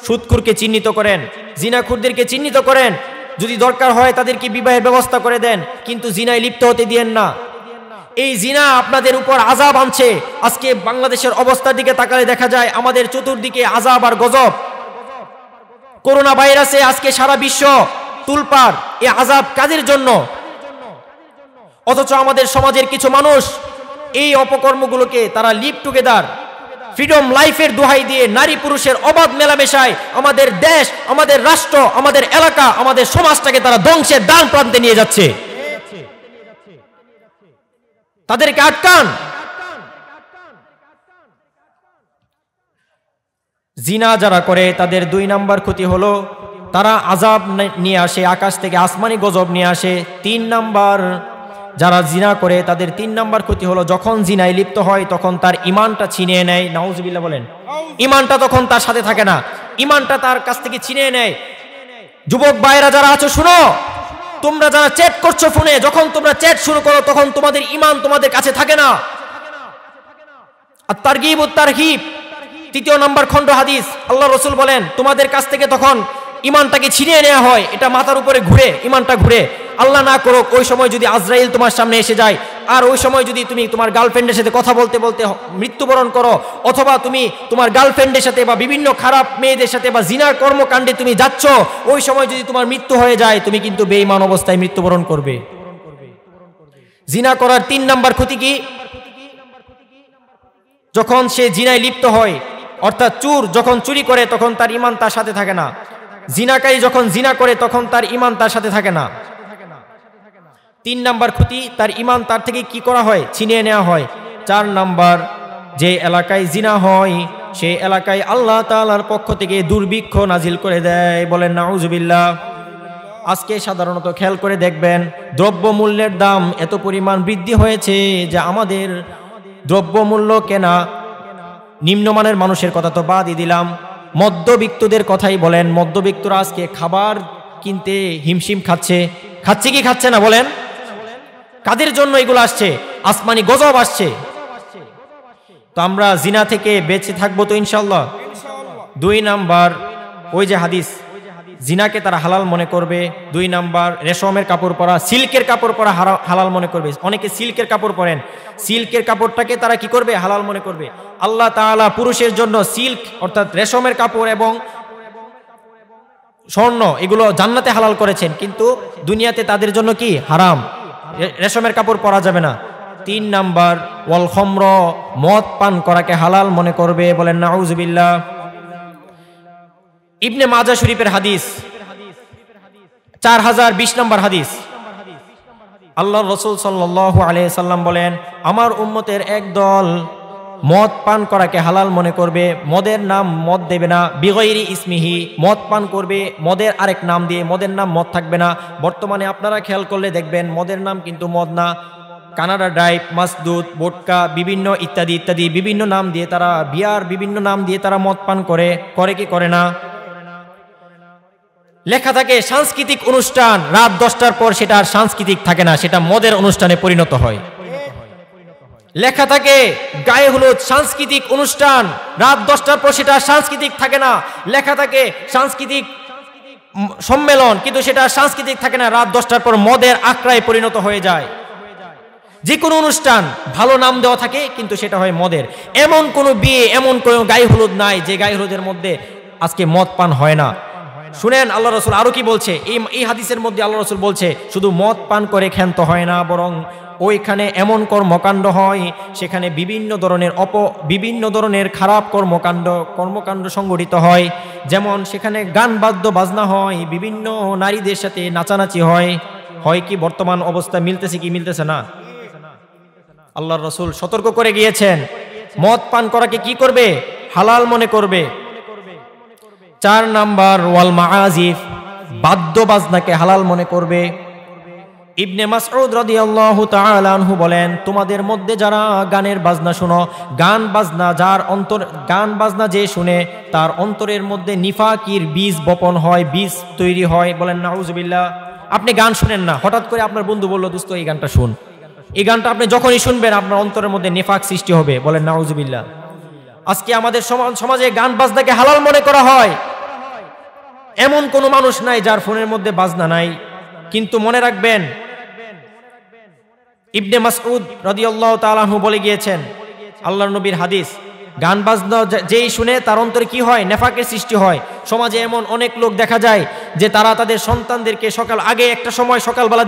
সুদখুরকে চিহ্নিত করেন জিনাখুরদেরকে চিহ্নিত করেন যদি দরকার হয় তাদেরকে বিবাহের ব্যবস্থা করে দেন কিন্তু জিনায় লিপ্ত হতে দিয়েন না এই জিনা আপনাদের উপর আজাব আনছে আজকে বাংলাদেশের অবস্থার দিকে তাকালে দেখা যায় আমাদের চতুর্দিকে আজাব আর গজব করোনা ভাইরাসে আজকে সারা বিশ্ব তুলপার এ আজাব কাজের জন্য অথচ আমাদের সমাজের কিছু মানুষ এই অপকর্মগুলোকে তারা লিভ টুগেদার ফ্রিডম লাইফের দোহাই দিয়ে নারী পুরুষের অবাধ মেলামেশায় আমাদের দেশ আমাদের রাষ্ট্র আমাদের এলাকা আমাদের সমাজটাকে তারা ধ্বংসের দান প্রান্তে নিয়ে যাচ্ছে তাদেরকে আটকান জিনা যারা করে তাদের দুই নাম্বার ক্ষতি হলো তারা আজাব নিয়ে আসে আকাশ থেকে আসমানি গজব নিয়ে আসে তিন নাম্বার যারা জিনা করে তাদের তিন নাম্বার ক্ষতি হলো যখন জিনায় লিপ্ত হয় তখন তার ইমানটা ছিনিয়ে নেয় নাউজবিল্লা বলেন ইমানটা তখন তার সাথে থাকে না ইমানটা তার কাছ থেকে ছিনিয়ে নেয় যুবক বাইরা যারা আছো শুনো তোমরা যারা চ্যাট করছো ফোনে যখন তোমরা চ্যাট শুরু করো তখন তোমাদের ইমান তোমাদের কাছে থাকে না আর তারগিব তারহিব তৃতীয় নম্বর খণ্ড হাদিস আল্লাহ রসুল বলেন তোমাদের কাছ থেকে তখন ইমানটাকে ছিনিয়ে নেওয়া হয় এটা মাথার উপরে ঘুরে ইমানটা ঘুরে আল্লাহ না করো ওই সময় যদি আজরাইল তোমার সামনে এসে যায় আর ওই সময় যদি তুমি তোমার গার্লফ্রেন্ডের সাথে কথা বলতে বলতে মৃত্যুবরণ করো অথবা তুমি তোমার গার্লফ্রেন্ডের সাথে বা বিভিন্ন খারাপ মেয়েদের সাথে বা জিনার কর্মকাণ্ডে তুমি যাচ্ছ ওই সময় যদি তোমার মৃত্যু হয়ে যায় তুমি কিন্তু বেইমান অবস্থায় মৃত্যুবরণ করবে জিনা করার তিন নাম্বার ক্ষতি কি যখন সে জিনায় লিপ্ত হয় অর্থাৎ চুর যখন চুরি করে তখন তার ইমান তার সাথে থাকে না জিনাকারী যখন জিনা করে তখন তার ইমান তার সাথে থাকে না তিন নাম্বার ক্ষতি তার ইমান তার থেকে কি করা হয় ছিনিয়ে নেওয়া হয় চার নাম্বার যে এলাকায় জিনা হয় সে এলাকায় আল্লাহ তালার পক্ষ থেকে দুর্ভিক্ষ নাজিল করে দেয় বলেন উজুবিল্লা আজকে সাধারণত খেয়াল করে দেখবেন দ্রব্য মূল্যের দাম এত পরিমাণ বৃদ্ধি হয়েছে যে আমাদের দ্রব্যমূল্য কেনা নিম্নমানের মানুষের কথা তো বাদই দিলাম মধ্যবিত্তদের কথাই বলেন মধ্যবিত্তরা আজকে খাবার কিনতে হিমশিম খাচ্ছে খাচ্ছে কি খাচ্ছে না বলেন কাদের জন্য এগুলো আসছে আসমানি গজব আসছে তো আমরা জিনা থেকে বেঁচে থাকবো তো ইনশাল্লাহ দুই নাম্বার ওই যে হাদিস জিনাকে তারা হালাল মনে করবে দুই নাম্বার রেশমের কাপড় পরা সিল্কের কাপড় পরা হালাল মনে করবে অনেকে সিল্কের কাপড় পরেন সিল্কের কাপড়টাকে তারা কি করবে হালাল মনে করবে আল্লাহ তালা পুরুষের জন্য সিল্ক অর্থাৎ রেশমের কাপড় এবং স্বর্ণ এগুলো জান্নাতে হালাল করেছেন কিন্তু দুনিয়াতে তাদের জন্য কি হারাম রেশমের কাপড় পরা যাবে না তিন নাম্বার ওয়াল ওয়ালখম্র মদ পান করাকে হালাল মনে করবে বলেন নাউজবিল্লা ইবনে মাজা শরীফের হাদিস চার হাজার বিশ নম্বর হাদিস আল্লাহ রসুল সাল্লাহ আলিয়া সাল্লাম বলেন আমার উম্মতের একদল মদ পান করাকে হালাল মনে করবে মদের নাম মদ দেবে না বিগৈরি ইসমিহি মদ পান করবে মদের আরেক নাম দিয়ে মদের নাম মদ থাকবে না বর্তমানে আপনারা খেয়াল করলে দেখবেন মদের নাম কিন্তু মদ না কানাডা ড্রাইভ মাসদুদ বোটকা বিভিন্ন ইত্যাদি ইত্যাদি বিভিন্ন নাম দিয়ে তারা বিয়ার বিভিন্ন নাম দিয়ে তারা মদ পান করে করে কি করে না লেখা থাকে সাংস্কৃতিক অনুষ্ঠান রাত দশটার পর সেটা আর সাংস্কৃতিক থাকে না সেটা মদের অনুষ্ঠানে পরিণত হয় লেখা থাকে গায়ে হলুদ সাংস্কৃতিক অনুষ্ঠান রাত দশটার পর সেটা সাংস্কৃতিক থাকে না লেখা থাকে সাংস্কৃতিক সম্মেলন কিন্তু সেটা সাংস্কৃতিক থাকে না রাত দশটার পর মদের আক্রায় পরিণত হয়ে যায় যে কোনো অনুষ্ঠান ভালো নাম দেওয়া থাকে কিন্তু সেটা হয় মদের এমন কোনো বিয়ে এমন কোনো গায়ে হলুদ নাই যে গায়ে হলুদের মধ্যে আজকে মদ পান হয় না শুনেন আল্লাহ রসুল আরও কি বলছে এই হাদিসের মধ্যে আল্লাহ রসুল বলছে শুধু মদ পান করে ক্ষান্ত হয় না বরং ওইখানে এমন কর্মকাণ্ড হয় সেখানে বিভিন্ন ধরনের অপ বিভিন্ন ধরনের খারাপ কর্মকাণ্ড কর্মকাণ্ড সংগঠিত হয় যেমন সেখানে গান বাদ্য বাজনা হয় বিভিন্ন নারীদের সাথে নাচানাচি হয় হয় কি বর্তমান অবস্থা মিলতেছে কি মিলতেছে না আল্লাহর রসুল সতর্ক করে গিয়েছেন মদ পান করাকে কি করবে হালাল মনে করবে চার নাম্বার ওয়াল মাহাজিফ বাদ্য বাজনাকে হালাল মনে করবে ইবনে মাসউদ রাদিয়াল্লাহু তাআলা আনহু বলেন তোমাদের মধ্যে যারা গানের বাজনা শোনো গান বাজনা যার অন্তর গান বাজনা যে শুনে তার অন্তরের মধ্যে নিফাকির বীজ বপন হয় বীজ তৈরি হয় বলেন নাউজুবিল্লাহ আপনি গান শুনেন না হঠাৎ করে আপনার বন্ধু বলল দোস্ত এই গানটা শুন এই গানটা আপনি যখনই শুনবেন আপনার অন্তরের মধ্যে নেফাক সৃষ্টি হবে বলেন নাউজুবিল্লাহ আজকে আমাদের সমাজে গান বাজনাকে হালাল মনে করা হয় এমন কোনো মানুষ নাই যার ফোনের মধ্যে বাজনা নাই কিন্তু মনে রাখবেন ইবনে মাসউদ আল্লাহ তালাহ বলে গিয়েছেন আল্লাহ নবীর হাদিস গান বাজনা যেই শুনে তার অন্তরে কি হয় নেফাকের সৃষ্টি হয় সমাজে এমন অনেক লোক দেখা যায় যে তারা তাদের সন্তানদেরকে সকাল আগে একটা সময় সকালবেলা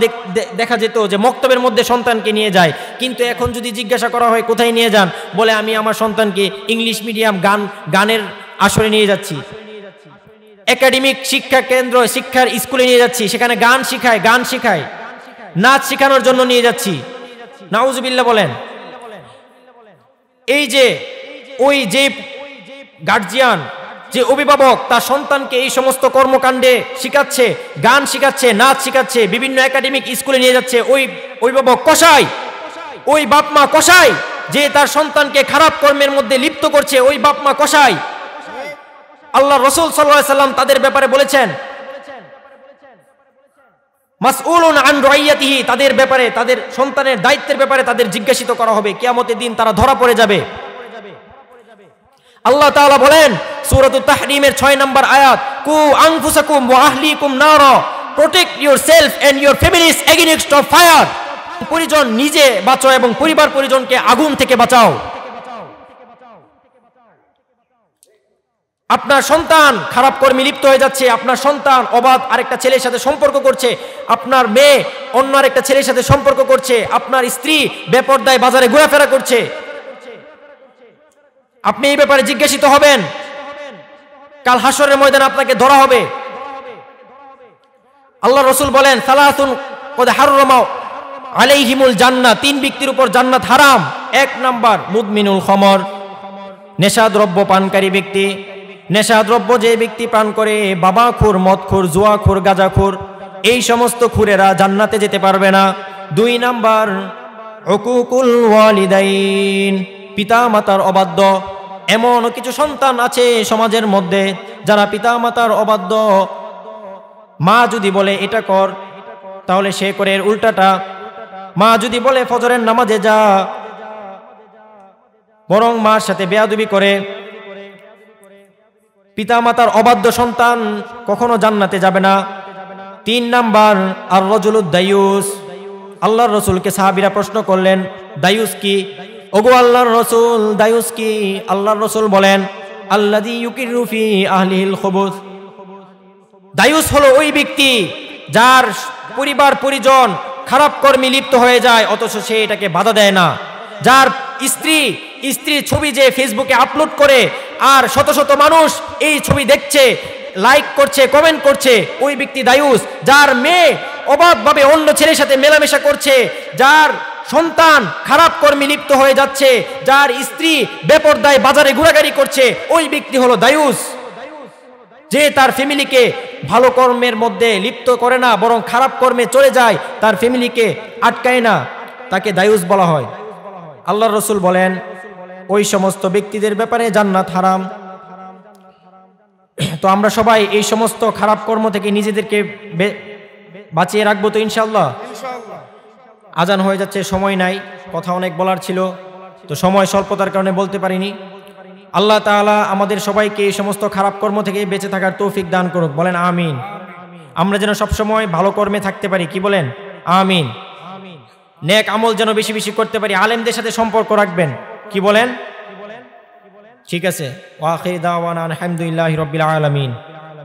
দেখা যেত যে মক্তবের মধ্যে সন্তানকে নিয়ে যায় কিন্তু এখন যদি জিজ্ঞাসা করা হয় কোথায় নিয়ে যান বলে আমি আমার সন্তানকে ইংলিশ মিডিয়াম গান গানের আসরে নিয়ে যাচ্ছি একাডেমিক শিক্ষা কেন্দ্র শিক্ষার স্কুলে নিয়ে যাচ্ছি সেখানে গান শিখায় গান শিখায় নাচ শেখানোর জন্য নিয়ে যাচ্ছি নাউজবিল্লা বলেন এই যে ওই যে গার্জিয়ান যে অভিভাবক তার সন্তানকে এই সমস্ত কর্মকাণ্ডে শিখাচ্ছে গান শিখাচ্ছে নাচ শিখাচ্ছে বিভিন্ন একাডেমিক স্কুলে নিয়ে যাচ্ছে ওই অভিভাবক কষাই ওই বাপমা কষাই যে তার সন্তানকে খারাপ কর্মের মধ্যে লিপ্ত করছে ওই বাপমা কষাই আল্লাহ রসুল সাল্লাহ সাল্লাম তাদের ব্যাপারে বলেছেন মাসউলুন আন রাইয়াতিহি তাদের ব্যাপারে তাদের সন্তানের দায়িত্বের ব্যাপারে তাদের জিজ্ঞাসিত করা হবে কেয়ামতের দিন তারা ধরা পড়ে যাবে আল্লাহ তাআলা বলেন সূরাতুত তাহরিমের 6 নম্বর আয়াত কু আনফুসাকুম ওয়া আহলিকুম নার protect yourself and your families against of fire পরিজন নিজে বাঁচাও এবং পরিবার পরিজনকে আগুন থেকে বাঁচাও আপনার সন্তান খারাপ কর্মী লিপ্ত হয়ে যাচ্ছে আপনার সন্তান অবাধ আরেকটা ছেলের সাথে সম্পর্ক করছে আপনার মেয়ে অন্য আরেকটা ছেলের সাথে সম্পর্ক করছে আপনার স্ত্রী বেপর্দায় বাজারে ঘোরাফেরা করছে আপনি এই ব্যাপারে জিজ্ঞাসিত হবেন কাল হাসরের ময়দানে আপনাকে ধরা হবে আল্লাহ রসুল বলেন সালাহাতুন কদে আলাই আলাইহিমুল জান্না তিন ব্যক্তির উপর জান্নাত হারাম এক নাম্বার মুদমিনুল খমর নেশাদ্রব্য পানকারী ব্যক্তি নেশাদ্রব্য যে ব্যক্তি পান করে বাবা খুর মদখুর জুয়াখুর গাজাখুর এই সমস্ত খুরেরা জান্নাতে যেতে পারবে না দুই নাম্বার পিতা মাতার অবাধ্য এমন কিছু সন্তান আছে সমাজের মধ্যে যারা পিতা মাতার অবাধ্য মা যদি বলে এটা কর তাহলে সে করে এর উল্টাটা মা যদি বলে ফজরের নামাজে যা বরং মার সাথে বেয়াদুবি করে পিতামাতার অবাধ্য সন্তান কখনো জান্নাতে যাবে না তিন নাম্বার আর দায়ুস আল্লাহর রসুলকে সাহাবিরা প্রশ্ন করলেন দায়ুস কি ওগো আল্লাহর রসুল দায়ুস কি আল্লাহর রসুল বলেন আল্লাদি ইউকির রুফি আহলিল খবুস দায়ুস হলো ওই ব্যক্তি যার পরিবার পরিজন খারাপ কর্মে লিপ্ত হয়ে যায় অথচ সে এটাকে বাধা দেয় না যার স্ত্রী স্ত্রীর ছবি যে ফেসবুকে আপলোড করে আর শত শত মানুষ এই ছবি দেখছে লাইক করছে কমেন্ট করছে ওই ব্যক্তি দায়ুস যার মেয়ে অবাধভাবে অন্য ছেলের সাথে মেলামেশা করছে যার সন্তান খারাপ কর্মে লিপ্ত হয়ে যাচ্ছে যার স্ত্রী বেপরদায় বাজারে ঘোরাঘুরি করছে ওই ব্যক্তি হলো দায়ুস যে তার ফ্যামিলিকে ভালো কর্মের মধ্যে লিপ্ত করে না বরং খারাপ কর্মে চলে যায় তার ফ্যামিলিকে আটকায় না তাকে দায়ুস বলা হয় আল্লাহ রসুল বলেন ওই সমস্ত ব্যক্তিদের ব্যাপারে জান্নাত হারাম তো আমরা সবাই এই সমস্ত খারাপ কর্ম থেকে নিজেদেরকে বাঁচিয়ে রাখবো তো ইনশাল্লাহ আজান হয়ে যাচ্ছে সময় নাই কথা অনেক বলার ছিল তো সময় স্বল্পতার কারণে বলতে পারিনি আল্লাহ তালা আমাদের সবাইকে এই সমস্ত খারাপ কর্ম থেকে বেঁচে থাকার তৌফিক দান করুক বলেন আমিন আমরা যেন সবসময় ভালো কর্মে থাকতে পারি কি বলেন আমিন নেক আমল যেন বেশি বেশি করতে পারি আলেমদের সাথে সম্পর্ক রাখবেন কি বলেন ঠিক আছে ওয়াখির দাওয়ান আলহামদুলিল্লাহ রবিল আলমিন